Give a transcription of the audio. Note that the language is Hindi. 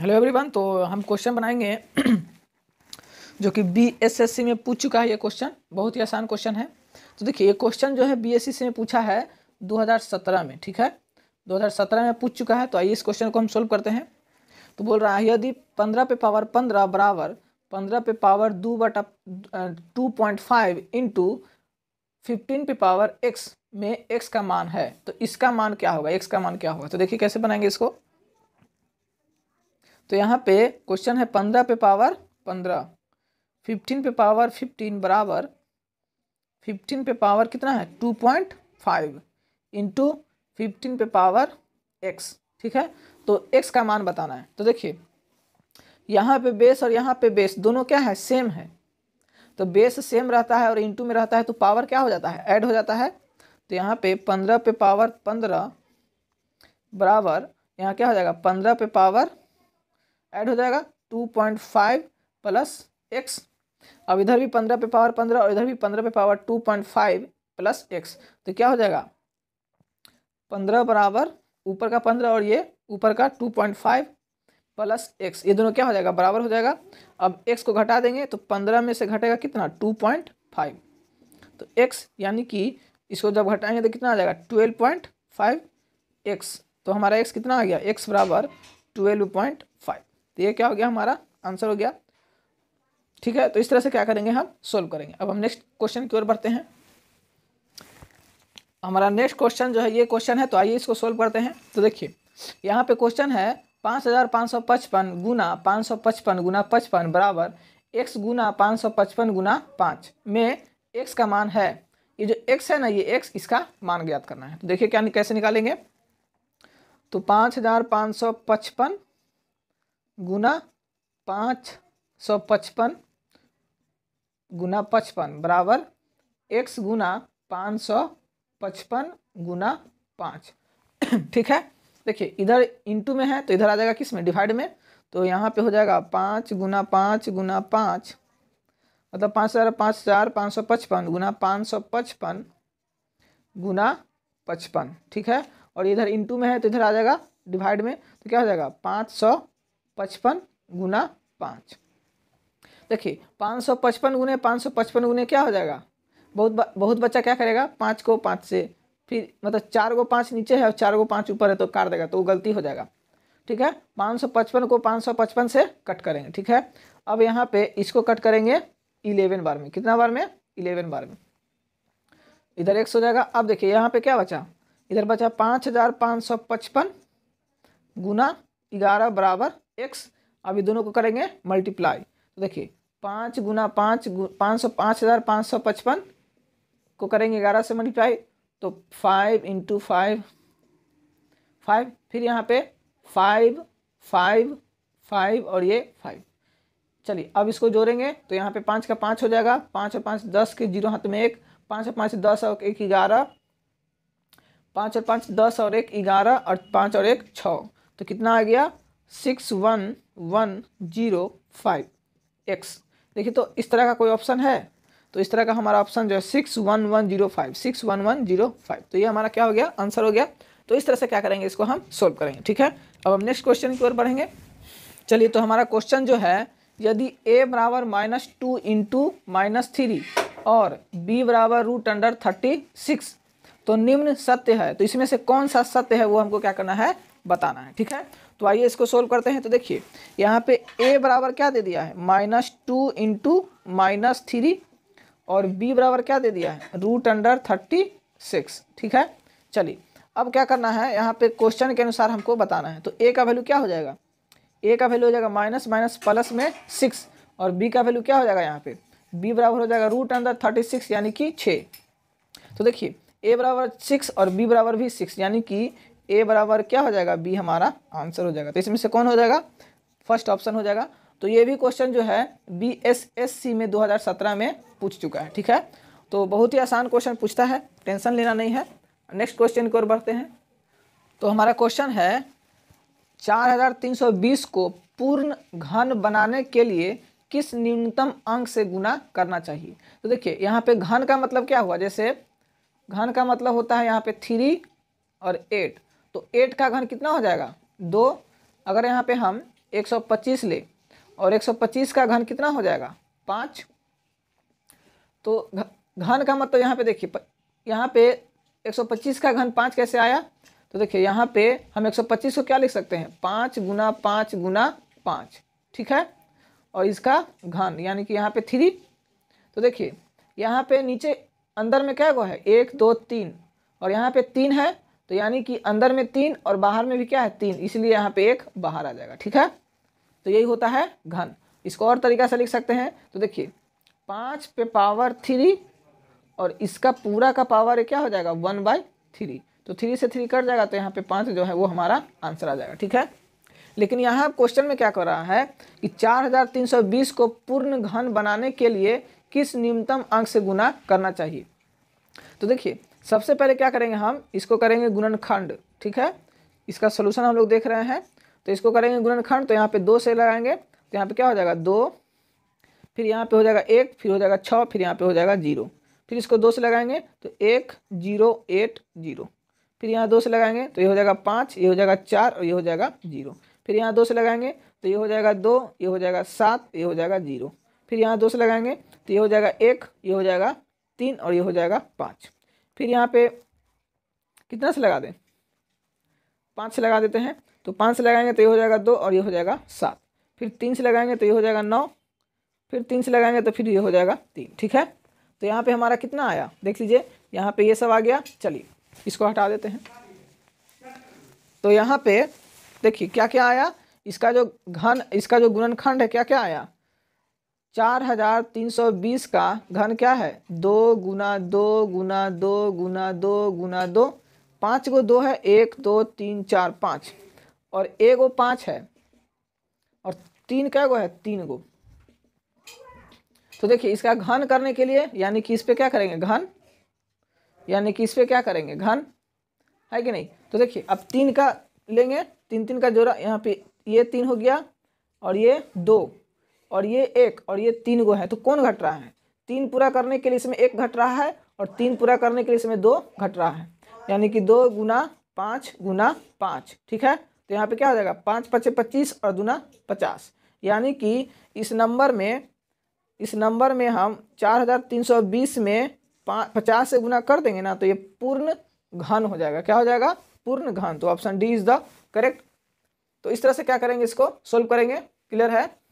हेलो एवरीवन तो हम क्वेश्चन बनाएंगे जो कि बीएसएससी में पूछ चुका है ये क्वेश्चन बहुत ही आसान क्वेश्चन है तो देखिए ये क्वेश्चन जो है बीएससी में पूछा है 2017 में ठीक है 2017 में पूछ चुका है तो आइए इस क्वेश्चन को हम सोल्व करते हैं तो बोल रहा है यदि पंद्रह पे पावर पंद्रह बराबर पंद्रह पे पावर दो बटा two point five into fifteen पे पावर एक्स में एक्स का मान है तो इसका मान क्या होगा एक्स का मान क्या होगा तो देखिए कैसे बनाएंगे इसको तो यहाँ पे क्वेश्चन है पंद्रह पे पावर पंद्रह फिफ्टीन पे पावर फिफ्टीन बराबर फिफ्टीन पे पावर कितना है two point five into fifteen पे पावर एक्स ठीक है तो एक्स का मान बताना है तो देखिए यहाँ पे बेस और यहाँ पे बेस दोनों क्या है सेम है तो बेस सेम रहता है और इंटू में रहता है तो पावर क्या हो जाता है ऐड हो जाता है तो यहाँ पे पंद्रह पे पावर पंद्रह बराबर यहाँ क्या हो जाएगा पंद्रह पे पावर ऐड हो जाएगा two point five plus X अब इधर भी पंद्रह पे पावर पंद्रह और इधर भी पंद्रह पे power two point five plus X तो क्या हो जाएगा पंद्रह बराबर ऊपर का पंद्रह और ये ऊपर का two point five plus X ये दोनों क्या हो जाएगा बराबर हो जाएगा अब एक्स को घटा देंगे तो पंद्रह में से घटेगा कितना टू पॉइंट फाइव तो एक्स यानी कि इसको जब घटाएंगे तो कितना आ जाएगा ट्वेल्व पॉइंट फाइव एक्स तो हमारा एक्स कितना आ गया एक्स बराबर ट्वेल्व पॉइंट फाइव तो ये क्या हो गया हमारा आंसर हो गया ठीक है तो इस तरह से क्या करेंगे हम सोल्व करेंगे अब हम नेक्स्ट क्वेश्चन की ओर बढ़ते हैं हमारा नेक्स्ट क्वेश्चन जो है ये क्वेश्चन है तो आइए इसको सोल्व करते हैं तो देखिए यहाँ पे क्वेश्चन है पाँच हज़ार पाँच सौ पचपन गुना पाँच सौ पचपन गुना पचपन बराबर एक्स गुना पाँच सौ पचपन गुना पाँच में एक्स का मान है ये जो एक्स है ना ये एक्स इसका मान ज्ञात करना है तो देखिए क्या कैसे निकालेंगे तो पाँच हज़ार पाँच सौ पचपन गुना पाँच सौ पचपन गुना पचपन बराबर एक्स गुना पाँच सौ पचपन गुना पाँच ठीक है देखिए इधर इंटू में है तो इधर आ जाएगा किस में डिवाइड में तो यहाँ पे हो जाएगा पाँच गुना पाँच गुना पाँच मतलब पाँच हज़ार पाँच हज़ार पाँच सौ पचपन गुना पाँच सौ पचपन गुना पचपन ठीक है और इधर इंटू में है तो इधर आ जाएगा डिवाइड में तो क्या हो जाएगा पाँच सौ पचपन गुना पाँच देखिए पाँच सौ पचपन गुने पाँच सौ पचपन गुने क्या हो जाएगा बहुत बहुत बच्चा क्या करेगा पाँच को पाँच से फिर मतलब चार को पाँच नीचे है और चार को पाँच ऊपर है तो काट देगा तो वो गलती हो जाएगा ठीक है पाँच सौ पचपन को पाँच सौ पचपन से कट करेंगे ठीक है अब यहाँ पे इसको कट करेंगे इलेवन बार में कितना बार में इलेवन बार में इधर एक्स हो जाएगा अब देखिए यहाँ पे क्या बचा इधर बचा पाँच हज़ार पाँच सौ पचपन गुना ग्यारह बराबर एक्स अभी दोनों को करेंगे मल्टीप्लाई तो देखिए पाँच गुना पाँच पाँच सौ पाँच हज़ार पाँच सौ पचपन को करेंगे ग्यारह से मल्टीप्लाई तो फाइव इंटू फाइव फाइव फिर यहाँ पे फाइव फाइव फाइव और ये फाइव चलिए अब इसको जोड़ेंगे तो यहाँ पे पाँच का पाँच हो जाएगा पाँच और पाँच दस के जीरो हाथ में एक पाँच और पाँच दस और एक ग्यारह पाँच और पाँच दस और एक ग्यारह और पाँच और एक छः तो कितना आ गया six one one zero five X देखिए तो इस तरह का कोई ऑप्शन है तो इस तरह का हमारा ऑप्शन जो है six one one zero five six one one zero five तो ये हमारा क्या हो गया आंसर हो गया तो इस तरह से क्या करेंगे इसको हम सोल्व करेंगे ठीक है अब हम नेक्स्ट क्वेश्चन की ओर बढ़ेंगे चलिए तो हमारा क्वेश्चन जो है यदि ए बराबर minus two into minus three और बी बराबर रूट अंडर थर्टी सिक्स तो निम्न सत्य है तो इसमें से कौन सा सत्य है वो हमको क्या करना है बताना है ठीक है तो आइए इसको सोल्व करते हैं तो देखिए यहाँ पे ए बराबर क्या दे दिया है minus two into minus three और बी बराबर क्या दे दिया है रूट अंडर थर्टी सिक्स ठीक है चलिए अब क्या करना है यहाँ पे क्वेश्चन के अनुसार हमको बताना है तो ए का वैल्यू क्या हो जाएगा ए का वैल्यू हो जाएगा माइनस माइनस प्लस में सिक्स और बी का वैल्यू क्या हो जाएगा यहाँ पे बी बराबर हो जाएगा रूट अंडर थर्टी सिक्स यानी कि छः तो देखिए ए बराबर सिक्स और बी बराबर भी सिक्स यानी कि ए बराबर क्या हो जाएगा बी हमारा आंसर हो जाएगा तो इसमें से कौन हो जाएगा फर्स्ट ऑप्शन हो जाएगा तो ये भी क्वेश्चन जो है बी एस एस सी में 2017 में पूछ चुका है ठीक है तो बहुत ही आसान क्वेश्चन पूछता है टेंशन लेना नहीं है नेक्स्ट क्वेश्चन की ओर बढ़ते हैं तो हमारा क्वेश्चन है 4320 को पूर्ण घन बनाने के लिए किस न्यूनतम अंक से गुना करना चाहिए तो देखिए यहाँ पे घन का मतलब क्या हुआ जैसे घन का मतलब होता है यहाँ पे थ्री और एट तो एट का घन कितना हो जाएगा दो अगर यहाँ पे हम 125 ले और 125 का घन कितना हो जाएगा पाँच तो घन का मतलब यहाँ पे देखिए यहाँ पे 125 का घन पाँच कैसे आया तो देखिए यहाँ पे हम 125 को क्या लिख सकते हैं पाँच गुना पाँच गुना पाँच ठीक है और इसका घन यानी कि यहाँ पे थ्री तो देखिए यहाँ पे नीचे अंदर में क्या गो है एक दो तीन और यहाँ पे तीन है तो यानी कि अंदर में तीन और बाहर में भी क्या है तीन इसलिए यहाँ पे एक बाहर आ जाएगा ठीक है तो यही होता है घन इसको और तरीका से लिख सकते हैं तो देखिए पाँच पे पावर थ्री और इसका पूरा का पावर क्या हो जाएगा वन बाई थ्री तो थ्री से थ्री कट जाएगा तो यहाँ पे पाँच जो है वो हमारा आंसर आ जाएगा ठीक है लेकिन यहाँ क्वेश्चन में क्या कर रहा है कि चार हजार तीन सौ बीस को पूर्ण घन बनाने के लिए किस न्यूनतम अंक से गुना करना चाहिए तो देखिए सबसे पहले क्या करेंगे हम इसको करेंगे गुणनखंड ठीक है इसका सोल्यूशन हम लोग देख रहे हैं तो इसको करेंगे गुणनखंड तो यहाँ पे दो से लगाएंगे तो यहाँ पे क्या हो जाएगा दो फिर यहाँ पे हो जाएगा एक फिर हो जाएगा छः फिर यहाँ पे हो जाएगा जीरो फिर इसको दो से लगाएंगे तो एक जीरो एट जीरो फिर यहाँ दो से लगाएंगे तो ये हो जाएगा पाँच ये हो जाएगा चार और ये हो जाएगा जीरो फिर यहाँ दो से लगाएंगे तो ये हो जाएगा दो ये हो जाएगा सात ये हो जाएगा जीरो फिर यहाँ दो से लगाएंगे तो ये हो जाएगा एक ये हो जाएगा तीन और ये हो जाएगा पाँच फिर यहाँ पे कितना से लगा दें पाँच से लगा देते हैं तो पाँच से लगाएंगे तो ये हो जाएगा दो और ये हो जाएगा सात फिर तीन से लगाएंगे तो ये हो जाएगा नौ फिर तीन से लगाएंगे तो फिर ये हो जाएगा तीन ठीक है तो यहाँ पे हमारा कितना आया देख लीजिए यहाँ पे ये सब आ गया चलिए इसको हटा देते हैं तो यहाँ पे देखिए क्या क्या आया इसका जो घन इसका जो गुणनखंड है क्या क्या आया चार हजार तीन सौ बीस का घन क्या है दो गुना दो गुना दो गुना दो गुना दो पाँच को दो है एक दो तीन चार पाँच और ए गो पाँच है और तीन क्या गो है तीन गो तो देखिए इसका घन करने के लिए यानी कि इस पर क्या करेंगे घन यानी कि इस पर क्या करेंगे घन है कि नहीं तो देखिए अब तीन का लेंगे तीन तीन का जोड़ा यहाँ पे ये तीन हो गया और ये दो और ये एक और ये तीन गो है तो कौन घट रहा है तीन पूरा करने के लिए इसमें एक घट रहा है और तीन पूरा करने के लिए इसमें दो घट रहा है यानी कि दो गुना पाँच गुना पाँच ठीक है तो यहाँ पे क्या हो जाएगा पाँच पचे पच्चीस और दुना पचास यानी कि इस नंबर में इस नंबर में हम चार हज़ार तीन सौ बीस में पा पचास से गुना कर देंगे ना तो ये पूर्ण घन हो जाएगा क्या हो जाएगा पूर्ण घन तो option D is the correct तो इस तरह से क्या करेंगे इसको सोल्व करेंगे क्लियर है